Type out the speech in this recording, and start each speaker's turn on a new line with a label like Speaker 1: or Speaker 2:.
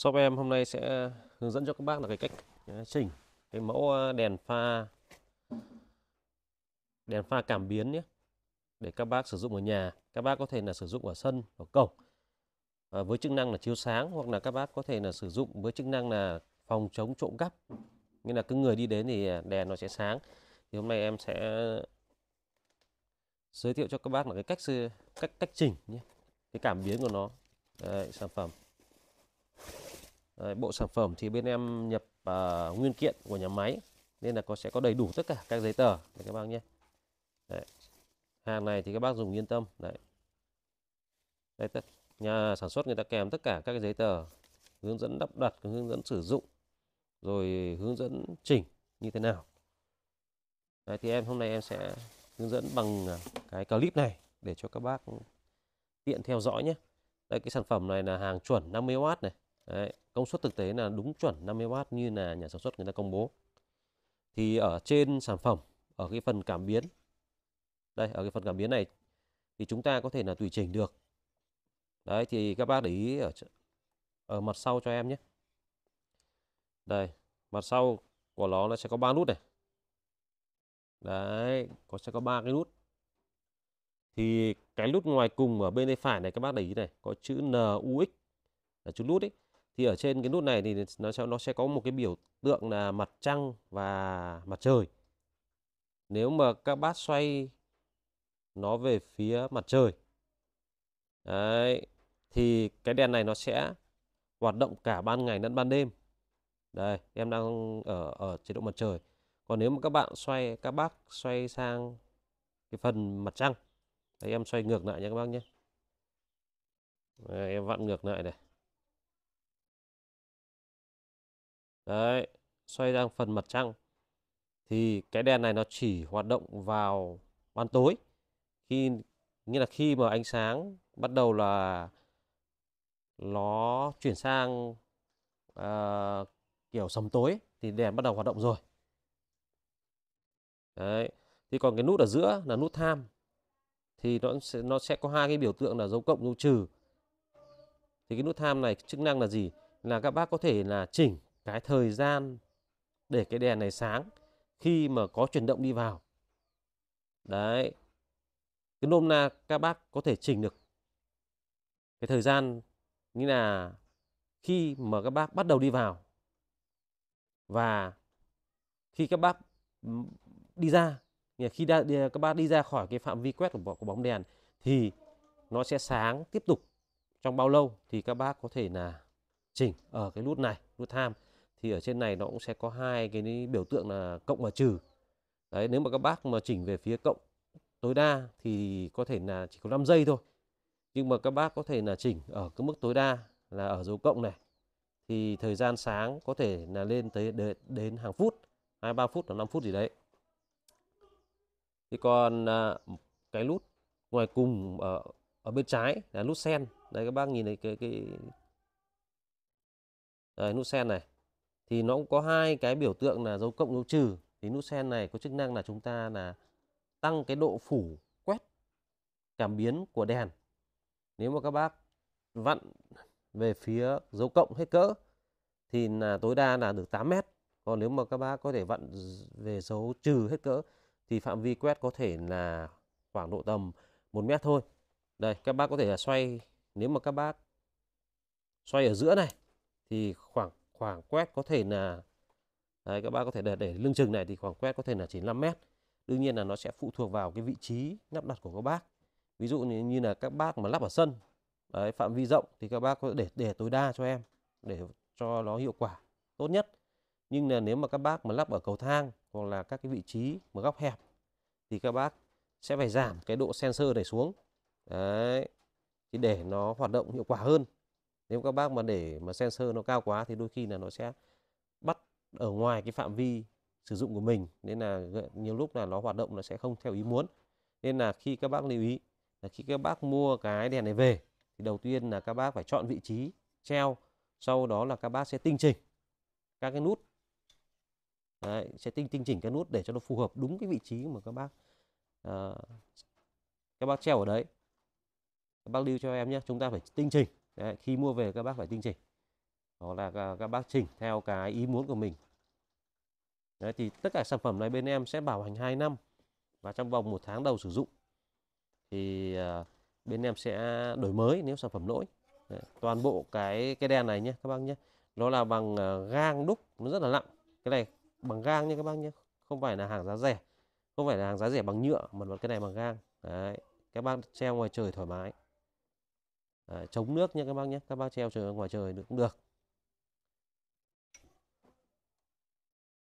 Speaker 1: Shop em hôm nay sẽ hướng dẫn cho các bác là cái cách à, chỉnh cái mẫu à, đèn pha đèn pha cảm biến nhé để các bác sử dụng ở nhà các bác có thể là sử dụng ở sân ở cổng à, với chức năng là chiếu sáng hoặc là các bác có thể là sử dụng với chức năng là phòng chống trộm cắp nghĩa là cứ người đi đến thì đèn nó sẽ sáng thì hôm nay em sẽ giới thiệu cho các bác là cái cách cách cách chỉnh nhé cái cảm biến của nó Đấy, sản phẩm Đấy, bộ sản phẩm thì bên em nhập uh, nguyên kiện của nhà máy nên là có sẽ có đầy đủ tất cả các giấy tờ để các bác nhé Đấy. hàng này thì các bác dùng yên tâm Đấy. Đây, tất, nhà sản xuất người ta kèm tất cả các giấy tờ hướng dẫn lắp đặt hướng dẫn sử dụng rồi hướng dẫn chỉnh như thế nào Đấy, thì em hôm nay em sẽ hướng dẫn bằng à, cái clip này để cho các bác tiện theo dõi nhé đây cái sản phẩm này là hàng chuẩn 50W này Đấy, công suất thực tế là đúng chuẩn 50W như là nhà sản xuất người ta công bố. Thì ở trên sản phẩm, ở cái phần cảm biến, đây, ở cái phần cảm biến này thì chúng ta có thể là tùy chỉnh được. Đấy, thì các bác để ý ở, ở mặt sau cho em nhé. Đây, mặt sau của nó nó sẽ có 3 nút này. Đấy, có sẽ có ba cái nút. Thì cái nút ngoài cùng ở bên tay phải này các bác để ý này, có chữ NUX là chữ nút ấy thì ở trên cái nút này thì nó sẽ nó sẽ có một cái biểu tượng là mặt trăng và mặt trời nếu mà các bát xoay nó về phía mặt trời đấy thì cái đèn này nó sẽ hoạt động cả ban ngày lẫn ban đêm đây em đang ở ở chế độ mặt trời còn nếu mà các bạn xoay các bác xoay sang cái phần mặt trăng đấy em xoay ngược lại nha các bác nhé đấy, em vặn ngược lại này đấy xoay sang phần mặt trăng thì cái đèn này nó chỉ hoạt động vào ban tối khi nghĩa là khi mà ánh sáng bắt đầu là nó chuyển sang uh, kiểu sầm tối thì đèn bắt đầu hoạt động rồi đấy thì còn cái nút ở giữa là nút tham thì nó sẽ nó sẽ có hai cái biểu tượng là dấu cộng dấu trừ thì cái nút tham này chức năng là gì là các bác có thể là chỉnh cái thời gian để cái đèn này sáng khi mà có chuyển động đi vào đấy cái nôm na các bác có thể chỉnh được cái thời gian như là khi mà các bác bắt đầu đi vào và khi các bác ừ, đi ra khi đã, các bác đi ra khỏi cái phạm vi quét của, của bóng đèn thì nó sẽ sáng tiếp tục trong bao lâu thì các bác có thể là chỉnh ở cái nút này nút tham thì ở trên này nó cũng sẽ có hai cái biểu tượng là cộng và trừ đấy nếu mà các bác mà chỉnh về phía cộng tối đa thì có thể là chỉ có 5 giây thôi nhưng mà các bác có thể là chỉnh ở cái mức tối đa là ở dấu cộng này thì thời gian sáng có thể là lên tới đến hàng phút 2 3 phút hoặc 5 phút gì đấy thì còn à, cái nút ngoài cùng ở ở bên trái là nút sen đây các bác nhìn thấy cái cái đấy, nút sen này thì nó cũng có hai cái biểu tượng là dấu cộng dấu trừ thì nút sen này có chức năng là chúng ta là tăng cái độ phủ quét cảm biến của đèn nếu mà các bác vặn về phía dấu cộng hết cỡ thì là tối đa là được 8 mét còn nếu mà các bác có thể vặn về dấu trừ hết cỡ thì phạm vi quét có thể là khoảng độ tầm 1 mét thôi đây các bác có thể là xoay nếu mà các bác xoay ở giữa này thì khoảng khoảng quét có thể là đấy, các bác có thể để, để lưng chừng này thì khoảng quét có thể là 95 mét đương nhiên là nó sẽ phụ thuộc vào cái vị trí lắp đặt của các bác ví dụ như, như là các bác mà lắp ở sân đấy, phạm vi rộng thì các bác có để để tối đa cho em để cho nó hiệu quả tốt nhất nhưng là nếu mà các bác mà lắp ở cầu thang hoặc là các cái vị trí mà góc hẹp thì các bác sẽ phải giảm cái độ sensor này xuống đấy thì để nó hoạt động hiệu quả hơn nếu các bác mà để mà sensor nó cao quá thì đôi khi là nó sẽ bắt ở ngoài cái phạm vi sử dụng của mình nên là nhiều lúc là nó hoạt động nó sẽ không theo ý muốn nên là khi các bác lưu ý là khi các bác mua cái đèn này về thì đầu tiên là các bác phải chọn vị trí treo sau đó là các bác sẽ tinh chỉnh các cái nút Đấy, sẽ tinh tinh chỉnh các nút để cho nó phù hợp đúng cái vị trí mà các bác uh, các bác treo ở đấy các bác lưu cho em nhé chúng ta phải tinh chỉnh Đấy, khi mua về các bác phải tinh chỉnh hoặc là các bác chỉnh theo cái ý muốn của mình Đấy, thì tất cả sản phẩm này bên em sẽ bảo hành 2 năm và trong vòng một tháng đầu sử dụng thì à, bên em sẽ đổi mới nếu sản phẩm lỗi Đấy, toàn bộ cái cái đèn này nhé các bác nhé nó là bằng à, gang đúc nó rất là nặng cái này bằng gang nha các bác nhé không phải là hàng giá rẻ không phải là hàng giá rẻ bằng nhựa mà cái này bằng gang Đấy, các bác treo ngoài trời thoải mái chống ờ, nước nhé các bác nhé các bác treo trời ngoài trời cũng được